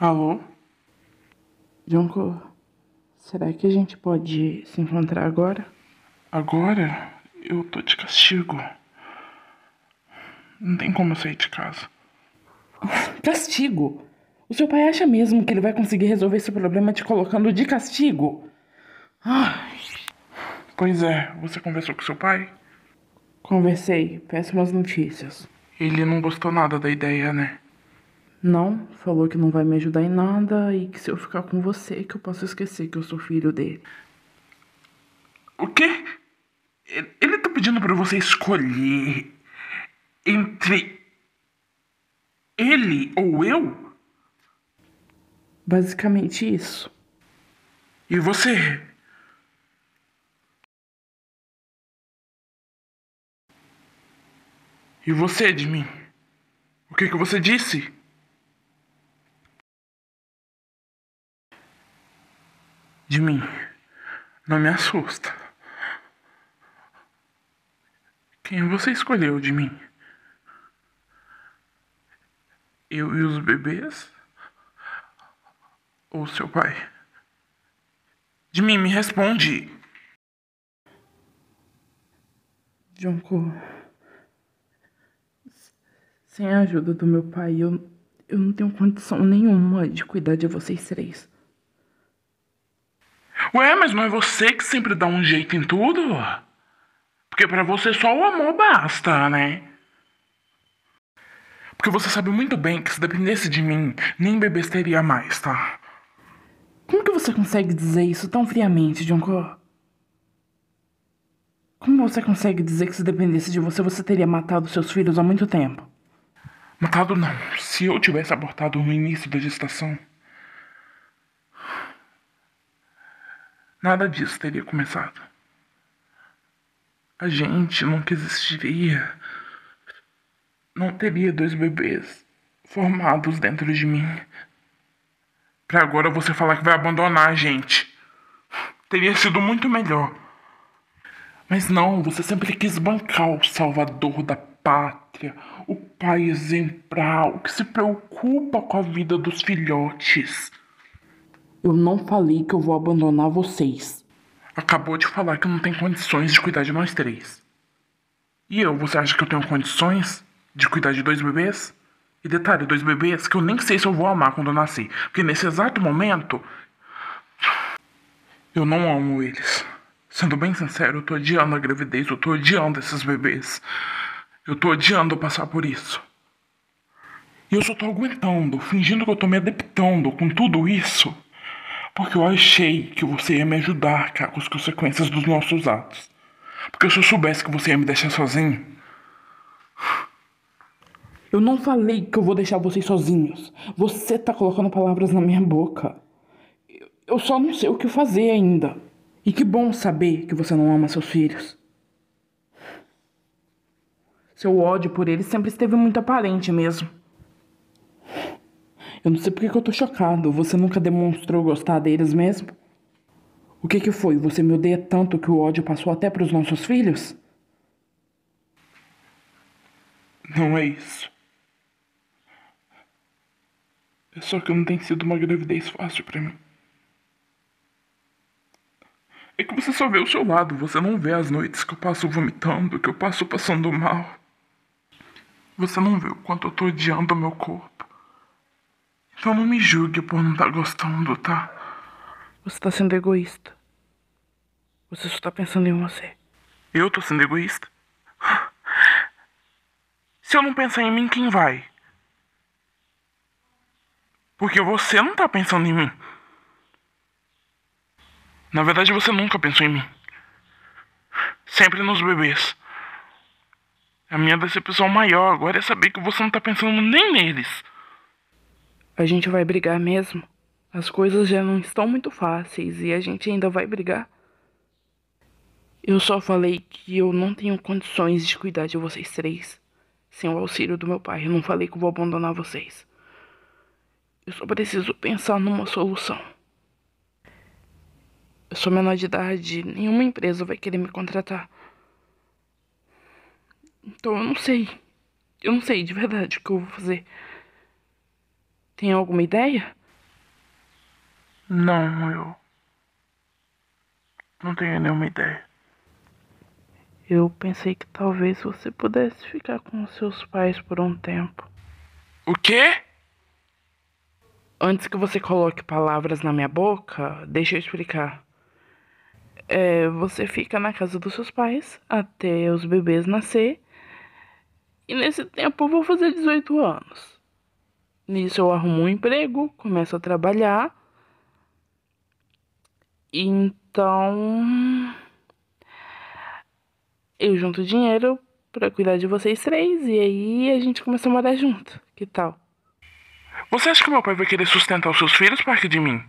Alô? Junko, será que a gente pode se encontrar agora? Agora? Eu tô de castigo. Não tem como eu sair de casa. Castigo? O seu pai acha mesmo que ele vai conseguir resolver esse problema te colocando de castigo? Ai. Pois é, você conversou com seu pai? Conversei, péssimas notícias. Ele não gostou nada da ideia, né? Não, falou que não vai me ajudar em nada e que se eu ficar com você que eu posso esquecer que eu sou filho dele. O quê? Ele tá pedindo para você escolher entre ele ou eu? Basicamente isso. E você? E você de mim? O que que você disse? de mim. Não me assusta. Quem você escolheu de mim? Eu e os bebês? Ou seu pai? De mim, me responde! Junko. Sem a ajuda do meu pai, eu, eu não tenho condição nenhuma de cuidar de vocês três. Ué, mas não é você que sempre dá um jeito em tudo? Porque para você só o amor basta, né? Porque você sabe muito bem que se dependesse de mim, nem bebês teria mais, tá? Como que você consegue dizer isso tão friamente, Junko? Como você consegue dizer que se dependesse de você, você teria matado seus filhos há muito tempo? Matado não. Se eu tivesse abortado no início da gestação, nada disso teria começado. A gente nunca existiria. Não teria dois bebês formados dentro de mim. Pra agora você falar que vai abandonar a gente. Teria sido muito melhor. Mas não, você sempre quis bancar o salvador da pátria, o pai exemplar, o que se preocupa com a vida dos filhotes. Eu não falei que eu vou abandonar vocês. Acabou de falar que não tem condições de cuidar de nós três. E eu, você acha que eu tenho condições de cuidar de dois bebês? E detalhe, dois bebês que eu nem sei se eu vou amar quando eu nasci. Porque nesse exato momento. Eu não amo eles. Sendo bem sincero, eu tô odiando a gravidez, eu tô odiando esses bebês. Eu tô odiando passar por isso. E eu só tô aguentando, fingindo que eu tô me adaptando com tudo isso. Porque eu achei que você ia me ajudar cara, com as consequências dos nossos atos. Porque se eu soubesse que você ia me deixar sozinho. Eu não falei que eu vou deixar vocês sozinhos. Você tá colocando palavras na minha boca. Eu só não sei o que fazer ainda. E que bom saber que você não ama seus filhos. Seu ódio por eles sempre esteve muito aparente mesmo. Eu não sei porque que eu tô chocado. Você nunca demonstrou gostar deles mesmo? O que que foi? Você me odeia tanto que o ódio passou até para os nossos filhos? Não é isso. É só que não tem sido uma gravidez fácil para mim. É que você só vê o seu lado, você não vê as noites que eu passo vomitando, que eu passo passando mal. Você não vê o quanto eu tô odiando o meu corpo. Só não me julgue por não estar tá gostando, tá? Você está sendo egoísta. Você só está pensando em você. Eu tô sendo egoísta? Se eu não pensar em mim, quem vai? Porque você não tá pensando em mim. Na verdade, você nunca pensou em mim. Sempre nos bebês. A minha decepção maior agora é saber que você não tá pensando nem neles. A gente vai brigar mesmo? As coisas já não estão muito fáceis e a gente ainda vai brigar? Eu só falei que eu não tenho condições de cuidar de vocês três sem o auxílio do meu pai. Eu não falei que vou abandonar vocês. Eu só preciso pensar numa solução. Eu sou menor de idade, nenhuma empresa vai querer me contratar. Então eu não sei. Eu não sei de verdade o que eu vou fazer. Tem alguma ideia? Não, eu. Não tenho nenhuma ideia. Eu pensei que talvez você pudesse ficar com seus pais por um tempo. O quê? Antes que você coloque palavras na minha boca, deixa eu explicar. É, você fica na casa dos seus pais até os bebês nascer. E nesse tempo eu vou fazer 18 anos. Nisso eu arrumo um emprego, começo a trabalhar. Então eu junto dinheiro para cuidar de vocês três e aí a gente começa a morar junto. Que tal? Você acha que meu pai vai querer sustentar os seus filhos parte de mim?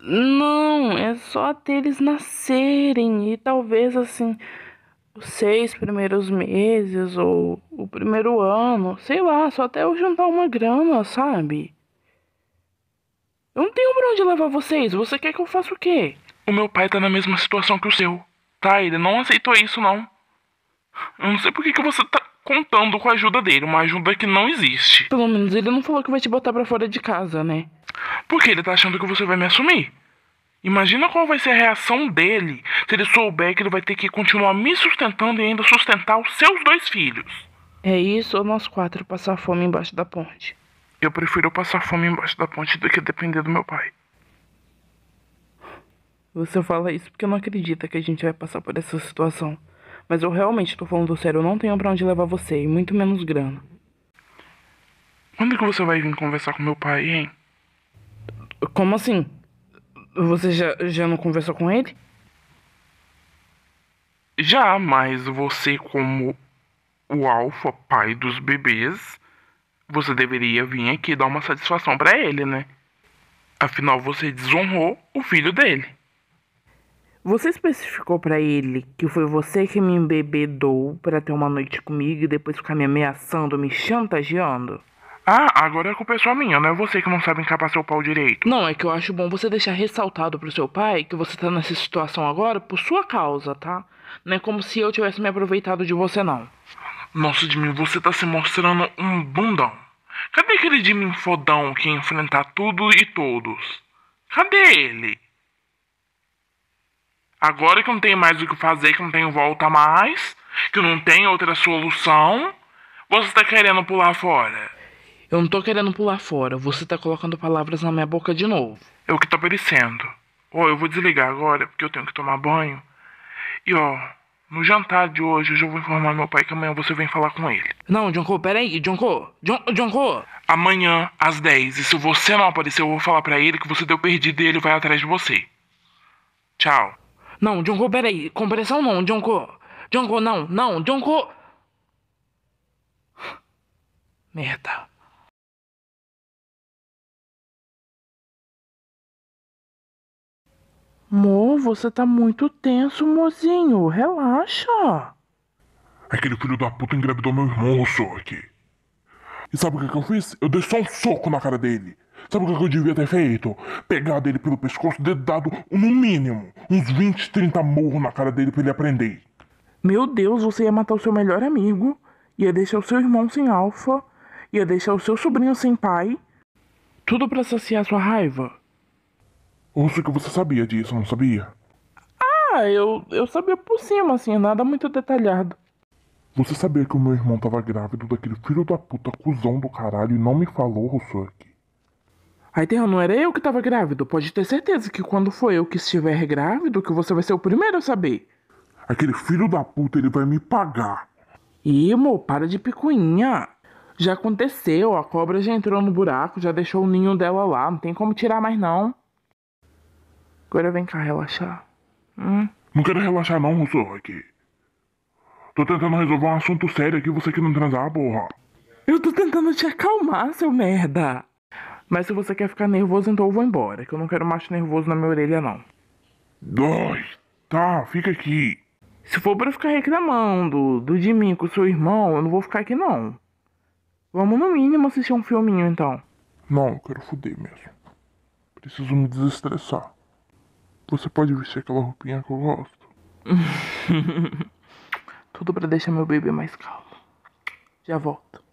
Não, é só até eles nascerem e talvez assim os seis primeiros meses ou o primeiro ano, sei lá, só até eu juntar uma grana, sabe? Eu não tenho pra onde levar vocês, você quer que eu faça o quê? O meu pai tá na mesma situação que o seu, tá? Ele não aceitou isso, não. Eu não sei por que, que você tá contando com a ajuda dele, uma ajuda que não existe. Pelo menos ele não falou que vai te botar pra fora de casa, né? Porque ele tá achando que você vai me assumir. Imagina qual vai ser a reação dele se ele souber que ele vai ter que continuar me sustentando e ainda sustentar os seus dois filhos. É isso ou nós quatro passar fome embaixo da ponte? Eu prefiro passar fome embaixo da ponte do que depender do meu pai. Você fala isso porque não acredita que a gente vai passar por essa situação. Mas eu realmente tô falando sério, eu não tenho para onde levar você, e muito menos grana. Quando que você vai vir conversar com meu pai, hein? Como assim? Você já, já não conversou com ele? Já, mas você, como o alfa pai dos bebês, você deveria vir aqui dar uma satisfação para ele, né? Afinal, você desonrou o filho dele. Você especificou para ele que foi você que me embebedou para ter uma noite comigo e depois ficar me ameaçando, me chantageando? Ah, agora a culpa é só minha, não é você que não sabe encapar seu pau direito. Não, é que eu acho bom você deixar ressaltado pro seu pai que você tá nessa situação agora por sua causa, tá? Não é como se eu tivesse me aproveitado de você, não. Nossa, Jimmy, você tá se mostrando um bundão. Cadê aquele Jimmy fodão que ia enfrentar tudo e todos? Cadê ele? Agora que não tem mais o que fazer, que não tem volta mais, que não tem outra solução, você tá querendo pular fora. Eu não tô querendo pular fora. Você tá colocando palavras na minha boca de novo. É o que tá aparecendo. Ó, oh, eu vou desligar agora porque eu tenho que tomar banho. E ó, oh, no jantar de hoje eu já vou informar meu pai que amanhã você vem falar com ele. Não, Jonko, peraí, Jonko. John, Jonko. Amanhã, às 10. E se você não aparecer, eu vou falar para ele que você deu perdido e ele vai atrás de você. Tchau. Não, Jonko, peraí. Compressão não, Jonko. Jonko, não, não, Jonko. Merda. Mo, você tá muito tenso, mozinho. Relaxa. Aquele filho da puta engravidou meu irmão, aqui. E sabe o que, que eu fiz? Eu dei só um soco na cara dele. Sabe o que, que eu devia ter feito? Pegado ele pelo pescoço, dedado, no mínimo, uns 20, 30 morros na cara dele pra ele aprender. Meu Deus, você ia matar o seu melhor amigo, ia deixar o seu irmão sem alfa, ia deixar o seu sobrinho sem pai. Tudo para saciar sua raiva. Ouço que você sabia disso, não sabia? Ah, eu, eu sabia por cima, assim, nada muito detalhado. Você sabia que o meu irmão tava grávido daquele filho da puta cuzão do caralho e não me falou, Rousseck? Aí não era eu que tava grávido. Pode ter certeza que quando for eu que estiver grávido, que você vai ser o primeiro a saber. Aquele filho da puta, ele vai me pagar. Ih, amor, para de picuinha. Já aconteceu, a cobra já entrou no buraco, já deixou o ninho dela lá, não tem como tirar mais não. Agora vem cá relaxar. Hum? Não quero relaxar não, Rousseau, aqui. Tô tentando resolver um assunto sério aqui, você que não transar, porra. Eu tô tentando te acalmar, seu merda. Mas se você quer ficar nervoso, então eu vou embora, que eu não quero macho nervoso na minha orelha, não. Dói. Tá, fica aqui. Se for pra ficar reclamando do de mim com seu irmão, eu não vou ficar aqui, não. Vamos no mínimo assistir um filminho, então. Não, eu quero fuder mesmo. Preciso me desestressar. Você pode vestir aquela roupinha que eu gosto? Tudo para deixar meu bebê mais calmo. Já volto.